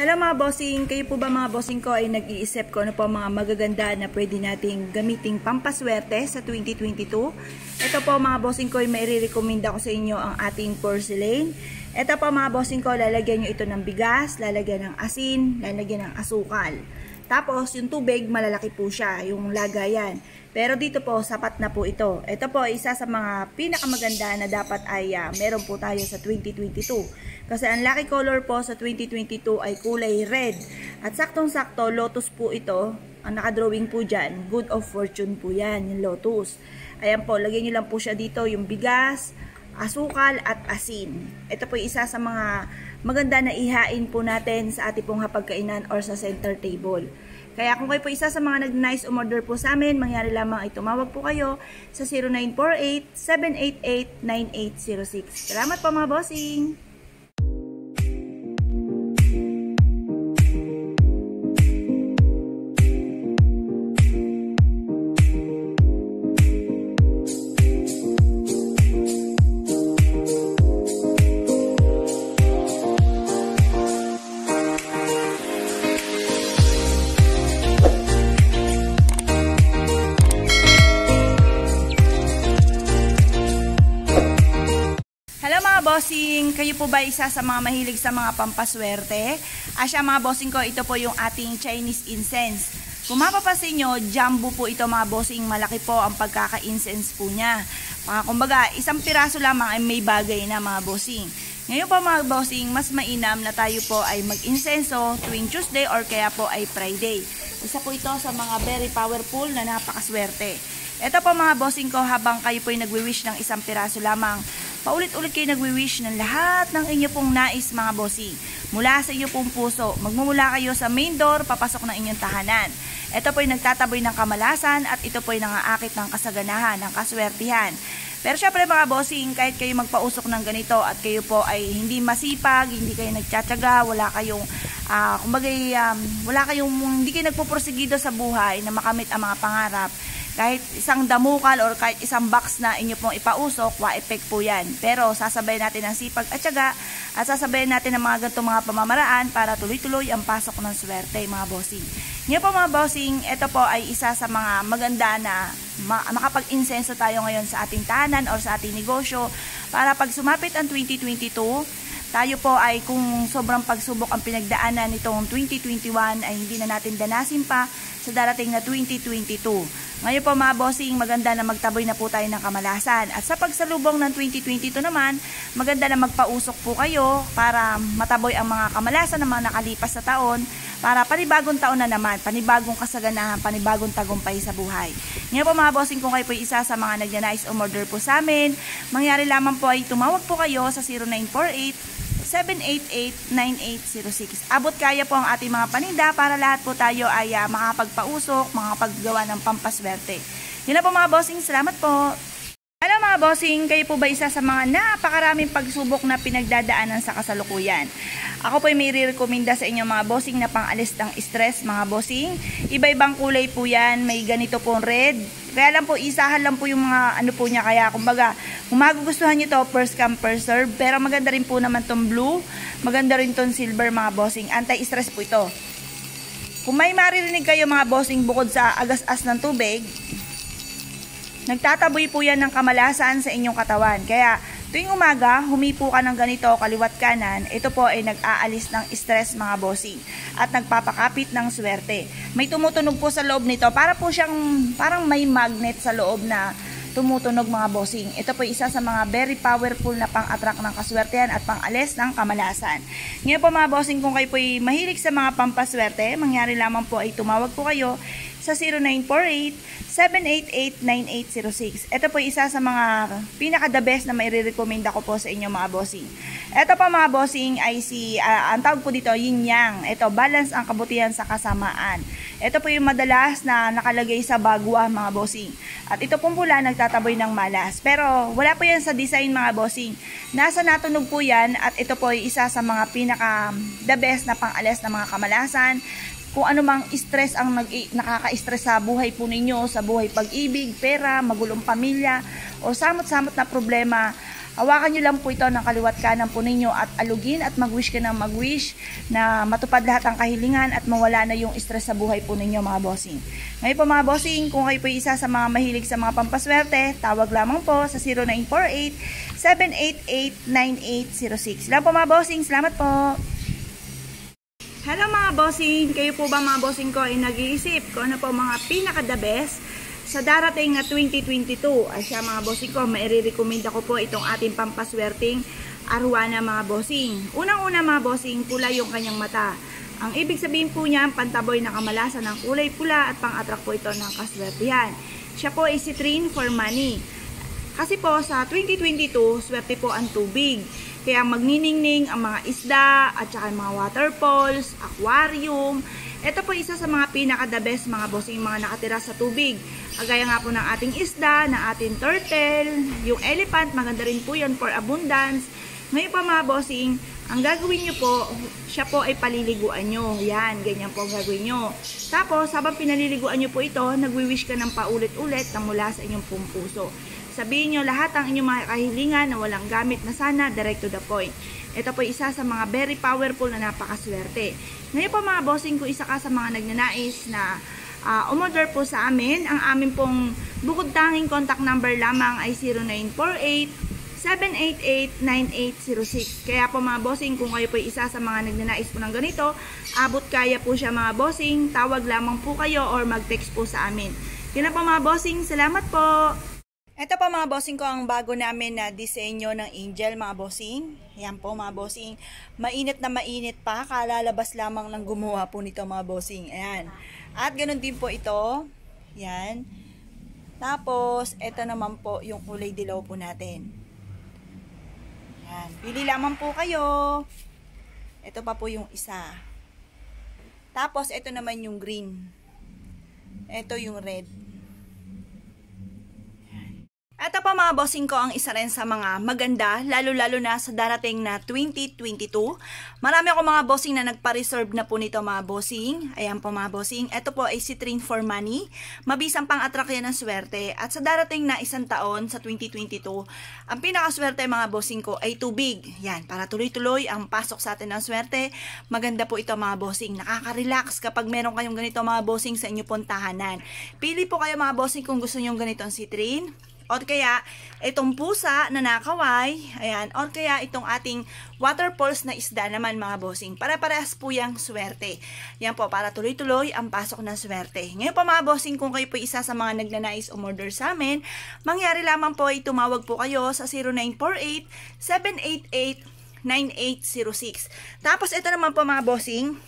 Hello mga bossing, kayo po ba mga bossing ko ay nag-iisip ko ano po mga magaganda na pwede nating gamiting pampaswerte sa 2022? Ito po mga bossing ko ay may recommend ako sa inyo ang ating porcelain. Ito po mga bossing ko, lalagyan nyo ito ng bigas, lalagyan ng asin, lalagyan ng asukal. Tapos, yung tubig, malalaki po siya, yung lagayan. Pero dito po, sapat na po ito. Ito po, isa sa mga pinakamaganda na dapat ay uh, meron po tayo sa 2022. Kasi ang lucky color po sa 2022 ay kulay red. At saktong-sakto, lotus po ito. Ang nakadrawing po dyan, good of fortune po yan, yung lotus. Ayan po, lagyan nyo lang po siya dito, yung bigas, asukal at asin. Ito po isa sa mga maganda na ihain po natin sa ating pong hapagkainan or sa center table. Kaya kung kayo po isa sa mga nag-nice umorder po sa amin, mangyari lamang ay tumawag po kayo sa 0948-788-9806. Salamat po mga bossing! Kayo po ba isa sa mga mahilig sa mga pampaswerte? Asya mga bossing ko, ito po yung ating Chinese incense. Kung mapapasin nyo, jumbo po ito mga bossing. Malaki po ang pagkaka-incense po niya. Mga kumbaga, isang piraso lamang ay may bagay na mga bossing. Ngayon po mga bossing, mas mainam na tayo po ay mag-insenso tuwing Tuesday or kaya po ay Friday. Isa po ito sa mga very powerful na napakaswerte. Ito po mga bossing ko habang kayo po ay nagwi-wish ng isang piraso lamang Paulit-ulit kayo nagwi-wish ng lahat ng inyo pong nais mga bossing. Mula sa inyo pong puso, magmumula kayo sa main door, papasok ng inyong tahanan. Ito po'y nagtataboy ng kamalasan at ito po'y nangaakit ng kasaganahan, ng kaswertihan. Pero syempre mga bossing, kahit kayo magpausok ng ganito at kayo po ay hindi masipag, hindi kayo nagtsatsaga, wala kayong, uh, kumbaga, um, wala kayong, hindi kayo nagpuprosigido sa buhay na makamit ang mga pangarap, kahit isang damukal or kahit isang box na inyo pong ipausok, wa-effect po yan. Pero sasabay natin ang sipag at syaga at sasabay natin ang mga ganitong mga pamamaraan para tuloy-tuloy ang pasok ng swerte mga bossing. Ngayon po mga bossing, ito po ay isa sa mga maganda na ma makapag-insenso tayo ngayon sa ating tahanan or sa ating negosyo para pag sumapit ang 2022, tayo po ay kung sobrang pagsubok ang pinagdaanan nitong 2021 ay hindi na natin danasin pa sa darating na 2022. Ngayon po mga bossing, maganda na magtaboy na po tayo ng kamalasan. At sa pagsalubong ng 2022 naman, maganda na magpausok po kayo para mataboy ang mga kamalasan ng mga nakalipas sa taon para panibagong taon na naman, panibagong kasaganahan, panibagong tagumpay sa buhay. Ngayon po mga bossing, kung kayo po isa sa mga o murder po sa amin, mangyari lamang po ay tumawag po kayo sa 0948 0917-788-9806. Abot kaya po ang ating mga paninda para lahat po tayo ay uh, makapagpausok, makapaggawa ng pampaswerte. Yun na po mga bossing, salamat po. Hello mga bossing, kayo po ba isa sa mga napakaraming pagsubok na pinagdadaanan sa kasalukuyan? Ako po ay may re sa inyo mga bossing na pangalis ng stress mga bossing. Iba-ibang kulay po yan, may ganito pong red, kaya lang po, isahan lang po yung mga ano po niya. Kaya kumbaga, kung magugustuhan nyo to, first come, first serve. Pero maganda rin po naman tong blue. Maganda rin tong silver mga bossing. Anti-stress po ito. Kung may maririnig kayo mga bossing bukod sa agas-as ng tubig, nagtataboy po yan ng kamalasan sa inyong katawan. Kaya, Tuwing umaga, humipo ka ng ganito kaliwat kanan, ito po ay nag-aalis ng stress mga bossing at nagpapakapit ng swerte. May tumutunog po sa loob nito para po siyang parang may magnet sa loob na tumutunog mga bossing. Ito po isa sa mga very powerful na pang-attract ng kaswertehan at pang-alis ng kamalasan. Ngayon po mga bossing, kung kayo po ay mahilig sa mga pampaswerte, mangyari lamang po ay tumawag po kayo sa 0948-788-9806. Ito po isa sa mga pinaka-the best na may recommend ako po sa inyo mga bossing. Ito po mga bossing ay si, uh, ang tawag po dito, yin yang. Ito, balance ang kabutihan sa kasamaan. Ito po yung madalas na nakalagay sa bagwa mga bossing. At ito pong pula nagtataboy ng malas. Pero wala po yan sa design mga bossing. Nasa natunog po yan at ito po ay isa sa mga pinaka-the best na pang-alas ng mga kamalasan, kung ano mang stress ang nag nakaka-stress sa buhay po ninyo, sa buhay pag-ibig, pera, magulong pamilya, o samot-samot na problema, hawakan nyo lang po ito ng kaliwat kanan po ninyo at alugin at mag-wish ka ng mag-wish na matupad lahat ang kahilingan at mawala na yung stress sa buhay po ninyo mga bossing. Ngayon po mga bossing, kung kayo po isa sa mga mahilig sa mga pampaswerte, tawag lamang po sa 0948 788 9806. Sila po mga bossing, salamat po! Hello mga bossing! Kayo po ba mga bossing ko ay nag-iisip kung ano po mga pinaka-the best sa darating na 2022? Ay siya mga bossing ko, mairirecommend ako po itong ating pampaswerting arwana mga bossing. Unang-una mga bossing, pula yung kanyang mata. Ang ibig sabihin po niya, pantaboy na kamalasan ng kulay pula at pang-attract po ito ng kaswertihan. Siya po ay si citrine for money. Kasi po sa 2022, swerte po ang tubig. Kaya magniningning ang mga isda at saka mga waterfalls, aquarium. Ito po isa sa mga pinaka-the best mga bossing mga nakatira sa tubig. Agaya nga po ng ating isda, na ating turtle, yung elephant, maganda rin po yun for abundance. Ngayon pa mga bossing, ang gagawin nyo po, siya po ay paliliguan nyo. Yan, ganyan po ang gagawin nyo. Tapos, habang pinaliliguan nyo po ito, nagwi-wish ka ng paulit-ulit na mula sa inyong puso. Sabihin nyo lahat ang inyong mga kahilingan na walang gamit na sana direct to the point. Ito po isa sa mga very powerful na napakaswerte. Ngayon po mga bossing ko isa ka sa mga nagnanais na uh, umorder po sa amin. Ang amin pong bukod tanging contact number lamang ay 0948 788-9806. Kaya po mga bossing, kung kayo po isa sa mga nagnanais po ng ganito, abot kaya po siya mga bossing, tawag lamang po kayo or mag-text po sa amin. Yun na po mga bossing, salamat po! Ito po mga bossing ko ang bago namin na disenyo ng angel mga bossing. Ayan po mga bossing. Mainit na mainit pa. Kalalabas lamang ng gumawa po nito mga bossing. Ayan. At ganun din po ito. Ayan. Tapos, ito naman po yung kulay dilaw po natin. Ayan. Pili lamang po kayo. Ito pa po yung isa. Tapos, ito naman yung green. Ito yung red. Ito pa mga bossing ko ang isa rin sa mga maganda, lalo-lalo na sa darating na 2022. Marami ako mga bossing na nagpa-reserve na po nito mga bossing. Ayan po mga bossing. Ito po ay Citrine for Money. Mabisang pang-attract yan ng swerte. At sa darating na isang taon sa 2022, ang pinakaswerte mga bossing ko ay tubig. Yan, para tuloy-tuloy ang pasok sa atin ng swerte. Maganda po ito mga bossing. Nakaka-relax kapag meron kayong ganito mga bossing sa inyong puntahanan. Pili po kayo mga bossing kung gusto nyo ganitong Citrine or kaya itong pusa na nakaway, ayan, or kaya itong ating waterfalls na isda naman mga bossing. Para-parehas po yung swerte. Yan po, para tuloy-tuloy ang pasok ng swerte. Ngayon po mga bossing, kung kayo po isa sa mga nagnanais umorder sa amin, mangyari lamang po ay tumawag po kayo sa 0948 788 9806. Tapos ito naman po mga bossing,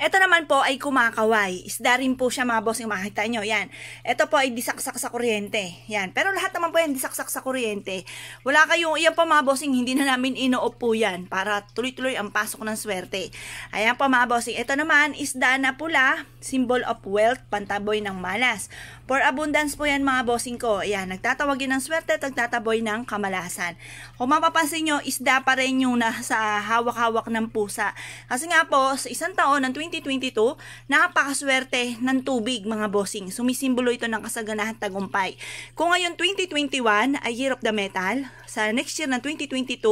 ito naman po ay kumakaway. Isda rin po siya mga boss yung makita nyo. Yan. Ito po ay disaksak sa kuryente. Yan. Pero lahat naman po yan disaksak sa kuryente. Wala kayong, iyan po mga bossing, hindi na namin inoob yan para tuloy-tuloy ang pasok ng swerte. Ayan po mga bossing. Ito naman, isda na pula, symbol of wealth, pantaboy ng malas. For abundance po yan mga bossing ko. Ayan, nagtatawag yun ng swerte at nagtataboy ng kamalasan. Kung mapapansin nyo, isda pa rin yung nasa hawak-hawak ng pusa. Kasi nga po, sa isang taon, ng 2022, napakaswerte ng tubig mga bossing. Sumisimbolo ito ng kasaganahan tagumpay. Kung ngayon 2021 ay year of the metal, sa next year ng 2022,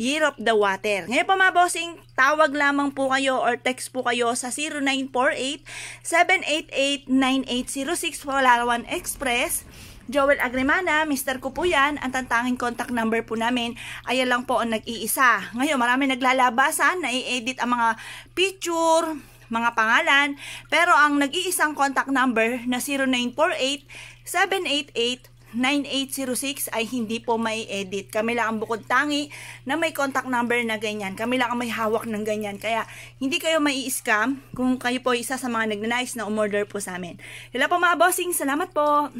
year of the water. Ngayon po mga bossing, tawag lamang po kayo or text po kayo sa 0948-788-9806 Palawan Express. Joel Agremana, Mr. ko po yan. Ang tantangin contact number po namin, ayan lang po ang nag-iisa. Ngayon, marami naglalabasan, nai-edit ang mga picture, mga pangalan, pero ang nag-iisang contact number na 0948-788-9806 ay hindi po may edit. Kami lang ang bukod tangi na may contact number na ganyan. Kami lang ang may hawak ng ganyan. Kaya hindi kayo mai scam kung kayo po isa sa mga nagnanais na umorder po sa amin. Hila po mga bossing, salamat po!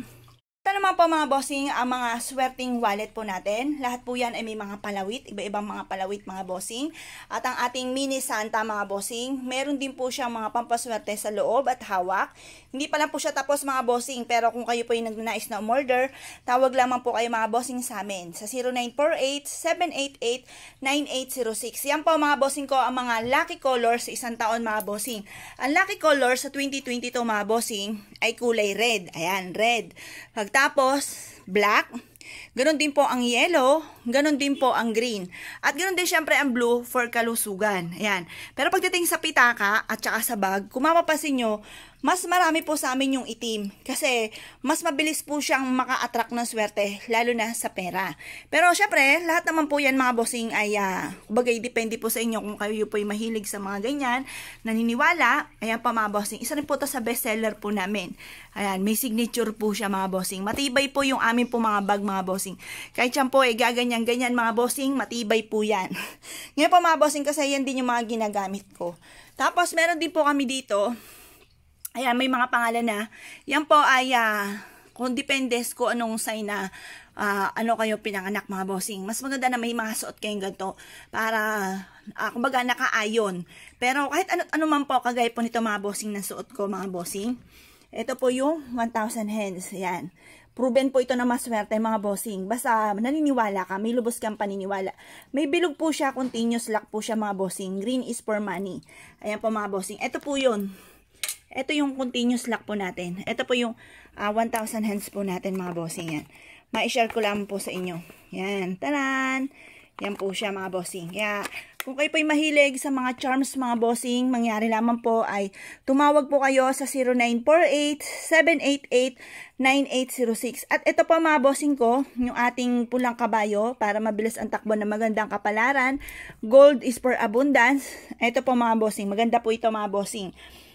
Ito naman po mga bossing, ang mga swerting wallet po natin. Lahat po yan ay may mga palawit, iba-ibang mga palawit mga bossing. At ang ating mini Santa mga bossing, meron din po siyang mga pampaswerte sa loob at hawak. Hindi pa lang po siya tapos mga bossing, pero kung kayo po yung nagnanais na umorder, tawag lamang po kayo mga bossing sa amin sa 0948-788-9806. Yan po mga bossing ko ang mga lucky colors sa isang taon mga bossing. Ang lucky colors sa 2022 mga bossing ay kulay red. Ayan, red. Pag tapos, black. Ganon din po ang yellow ganun din po ang green. At ganun din syempre ang blue for kalusugan. Ayan. Pero pagdating sa pitaka at saka sa bag, kung mapapansin nyo, mas marami po sa amin yung itim. Kasi mas mabilis po siyang maka-attract ng swerte, lalo na sa pera. Pero syempre, lahat naman po yan mga bossing ay, uh, ah, bagay, depende po sa inyo kung kayo po ay mahilig sa mga ganyan, naniniwala, ayan pa mga bossing. Isa rin po to sa bestseller po namin. Ayan, may signature po siya mga bossing. Matibay po yung amin po mga bag mga bossing. Kahit siya po eh, gaganyan ganyan-ganyan mga bossing, matibay po yan. Ngayon po mga bossing kasi yan din yung mga ginagamit ko. Tapos meron din po kami dito, ayan may mga pangalan na, yan po ay uh, kung dependes ko anong sign na uh, ano kayo pinanganak mga bossing. Mas maganda na may mga suot kayong ganito para uh, kumbaga nakaayon. Pero kahit ano, ano man po kagaya po nito mga bossing na suot ko mga bossing. Ito po yung 1,000 hands. Yan. Proven po ito na maswerte mga bossing. Basta naniniwala ka, may lubos kang paniniwala. May bilog po siya, continuous luck po siya mga bossing. Green is for money. Ayan po mga bossing. Ito po yun. Ito yung continuous luck po natin. Ito po yung uh, ah, 1,000 hands po natin mga bossing. Yan. Ma-share ko lang po sa inyo. Yan. Taran! Yan po siya mga bossing. Kaya kung kayo po'y mahilig sa mga charms, mga bossing, mangyari lamang po ay tumawag po kayo sa 0948-788-9806. At ito po mga bossing ko, yung ating pulang kabayo para mabilis ang takbo ng magandang kapalaran. Gold is for abundance. Ito po mga bossing, maganda po ito mga bossing.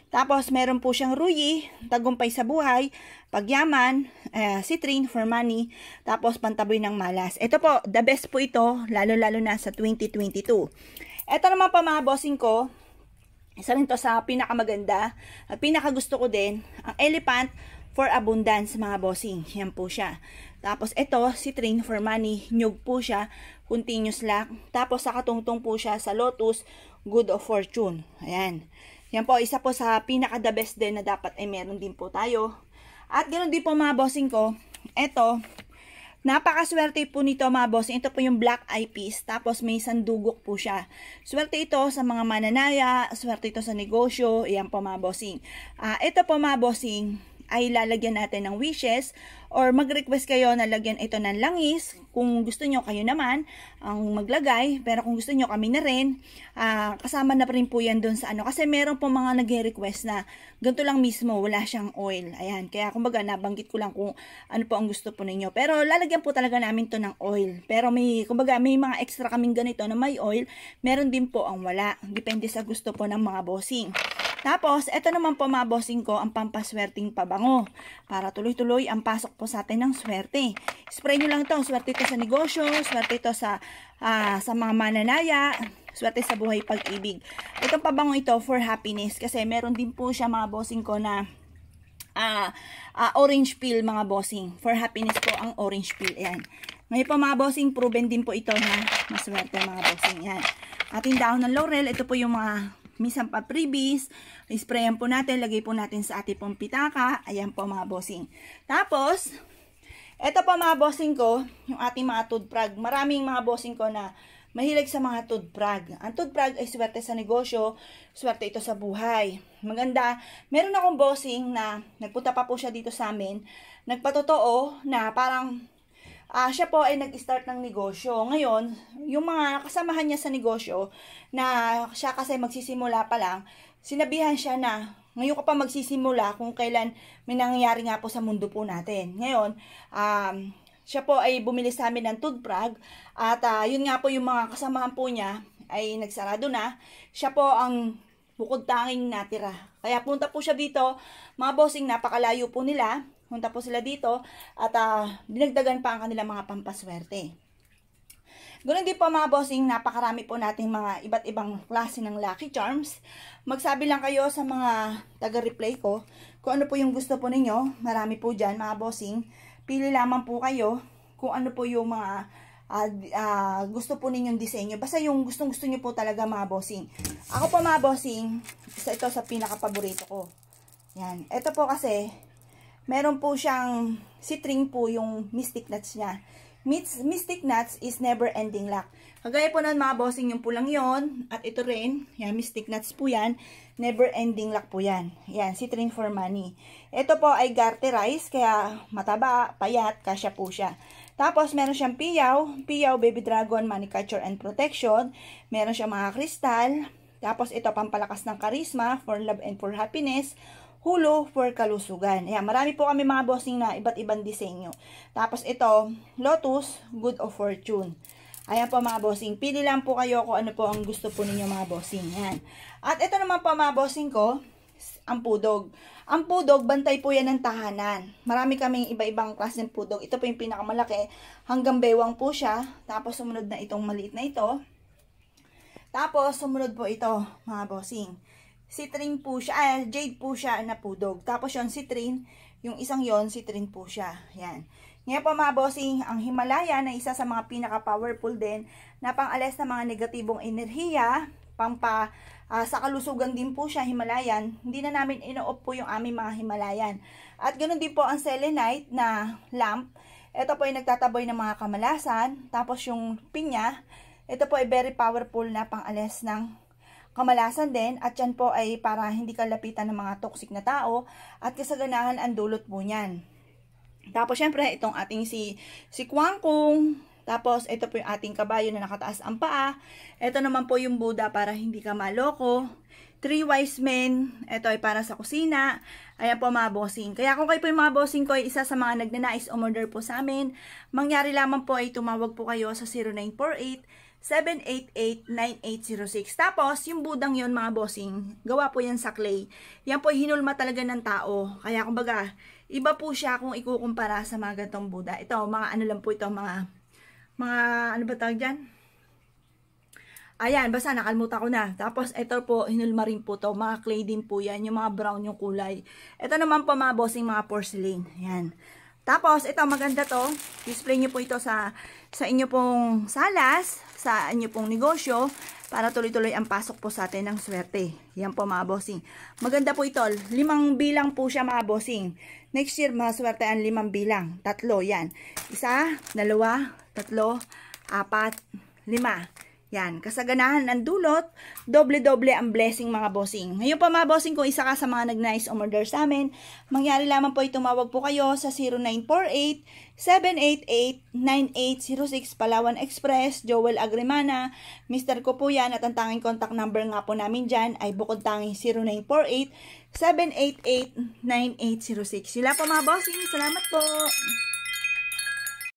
Tapos, meron po siyang Ruyi, Tagumpay sa Buhay, Pagyaman, uh, Citrine for Money, tapos Pantaboy ng Malas. Ito po, the best po ito, lalo-lalo na sa 2022. Ito naman pa mga bossing ko, isa rin to sa pinakamaganda, at pinakagusto ko din, ang Elephant for Abundance mga bossing. Yan po siya. Tapos ito, si Train for Money, nyug po siya, continuous lock. Tapos sa katungtong po siya sa Lotus, Good of Fortune. Ayan. Yan po, isa po sa pinaka the best din na dapat ay meron din po tayo. At ganoon din po mga bossing ko, eto, napakaswerte po nito mga bossing. Ito po yung black eyepiece, tapos may sandugok po siya. Swerte ito sa mga mananaya, swerte ito sa negosyo, yan po mga bossing. Uh, ah, ito po mga bossing, ay lalagyan natin ng wishes or mag-request kayo na lagyan ito ng langis. Kung gusto nyo, kayo naman ang maglagay. Pero kung gusto nyo, kami na rin. Uh, kasama na rin po yan dun sa ano. Kasi meron po mga nag-request na ganito lang mismo, wala siyang oil. Ayan, kaya kumbaga nabanggit ko lang kung ano po ang gusto po ninyo. Pero lalagyan po talaga namin to ng oil. Pero may, kumbaga may mga extra kaming ganito na may oil. Meron din po ang wala. Depende sa gusto po ng mga bossing. Tapos, eto naman po mga bossing ko, ang pampaswerting pabango. Para tuloy-tuloy ang pasok po sa atin ng swerte. Spray nyo lang to. Swerte ito sa negosyo, swerte ito sa, uh, sa mga mananaya, swerte sa buhay pag-ibig. Itong pabango ito for happiness. Kasi meron din po siya mga bossing ko na uh, uh, orange peel mga bossing. For happiness po ang orange peel. Ayan. Ngayon po mga bossing, proven din po ito na maswerte mga bossing. Yan. Ating dahon ng laurel, ito po yung mga Misan pa previs, sprayan po natin, lagay po natin sa ating pong pitaka. Ayan po mga bossing. Tapos, eto po mga bossing ko, yung ating mga toothprag. Maraming mga bossing ko na mahilig sa mga toothprag. Ang toothprag ay swerte sa negosyo, swerte ito sa buhay. Maganda, meron akong bossing na nagpunta pa po siya dito sa amin, nagpatotoo na parang uh, siya po ay nag-start ng negosyo. Ngayon, yung mga kasamahan niya sa negosyo, na siya kasi magsisimula pa lang, sinabihan siya na, ngayon ka pa magsisimula kung kailan may nangyayari nga po sa mundo po natin. Ngayon, um, siya po ay bumili sa amin ng toothbrag at uh, yun nga po yung mga kasamahan po niya ay nagsarado na. Siya po ang bukod tanging natira. Kaya punta po siya dito, mga bossing napakalayo po nila Punta po sila dito at uh, dinagdagan pa ang kanilang mga pampaswerte. Ganun din po mga bossing, napakarami po nating mga iba't ibang klase ng Lucky Charms. Magsabi lang kayo sa mga taga-replay ko kung ano po yung gusto po ninyo. Marami po dyan mga bossing. Pili lamang po kayo kung ano po yung mga uh, uh, gusto po ninyong disenyo. Basta yung gustong-gusto nyo po talaga mga bossing. Ako po mga bossing, isa ito sa pinaka-paborito ko. Yan. Ito po kasi, meron po siyang citrine po yung mystic nuts niya. Mystic nuts is never ending luck. Kagaya po nun mga bossing, yung pulang yon at ito rin, yan, mystic nuts po yan, never ending luck po yan. Yan, citrine for money. Ito po ay garter rice, kaya mataba, payat, kasya po siya. Tapos, meron siyang piyaw, piyaw, baby dragon, money catcher and protection. Meron siyang mga kristal. Tapos, ito, pampalakas ng karisma for love and for happiness hulo for kalusugan. Ayan, marami po kami mga bossing na iba't ibang disenyo. Tapos ito, Lotus, Good of Fortune. Ayan po mga bossing, pili lang po kayo kung ano po ang gusto po ninyo mga bossing. Ayan. At ito naman po mga bossing ko, ang pudog. Ang pudog, bantay po yan ng tahanan. Marami kaming iba-ibang klase ng pudog. Ito po yung pinakamalaki. Hanggang bewang po siya. Tapos sumunod na itong maliit na ito. Tapos sumunod po ito mga bossing citrine po siya, ah, jade po siya na pudog. Tapos yon citrine, yung isang yon citrine po siya. Yan. Ngayon po mga bossing, ang Himalaya na isa sa mga pinaka-powerful din na pang-ales ng mga negatibong enerhiya, pampa uh, sa kalusugan din po siya Himalayan. Hindi na namin ino-off po yung aming mga Himalayan. At ganoon din po ang selenite na lamp. Ito po ay nagtataboy ng mga kamalasan. Tapos yung pinya, ito po ay very powerful na pang-ales ng Kamalasan din at yan po ay para hindi ka lapitan ng mga toxic na tao at kasaganahan ang dulot po niyan. Tapos syempre itong ating si, si Kwangkong, tapos, ito po yung ating kabayo na nakataas ang paa. Ito naman po yung Buddha para hindi ka maloko. Three wise men. Ito ay para sa kusina. Ayan po mga bossing. Kaya kung kayo po yung mga bossing ko ay isa sa mga nagnanais umorder po sa amin, mangyari lamang po ay tumawag po kayo sa 0948 788-9806. Tapos, yung budang yon mga bossing, gawa po yan sa clay. Yan po, hinulma talaga ng tao. Kaya, kumbaga, iba po siya kung ikukumpara sa mga gantong buda. Ito, mga ano lang po ito, mga, mga, ano ba tawag dyan? Ayan, basta nakalmuta ko na. Tapos, ito po, hinulma rin po to. Mga clay din po yan. Yung mga brown yung kulay. Ito naman po mga bossing, mga porcelain. Ayan. Tapos, ito, maganda to. Display nyo po ito sa, sa inyo pong salas sa inyo pong negosyo para tuloy-tuloy ang pasok po sa atin ng swerte. Yan po mga bossing. Maganda po ito. Limang bilang po siya mga bossing. Next year maswertean limang bilang. Tatlo yan. Isa, dalawa, tatlo, apat, lima. Yan, kasaganahan ng dulot, doble-doble ang blessing mga bossing. Ngayon pa mga bossing, kung isa ka sa mga nag-nice order sa amin, mangyari lamang po ay tumawag po kayo sa 0948-788-9806 Palawan Express, Joel Agrimana, Mr. ko po yan at ang tanging contact number nga po namin dyan ay bukod tanging 0948-788-9806. Sila po mga bossing, salamat po!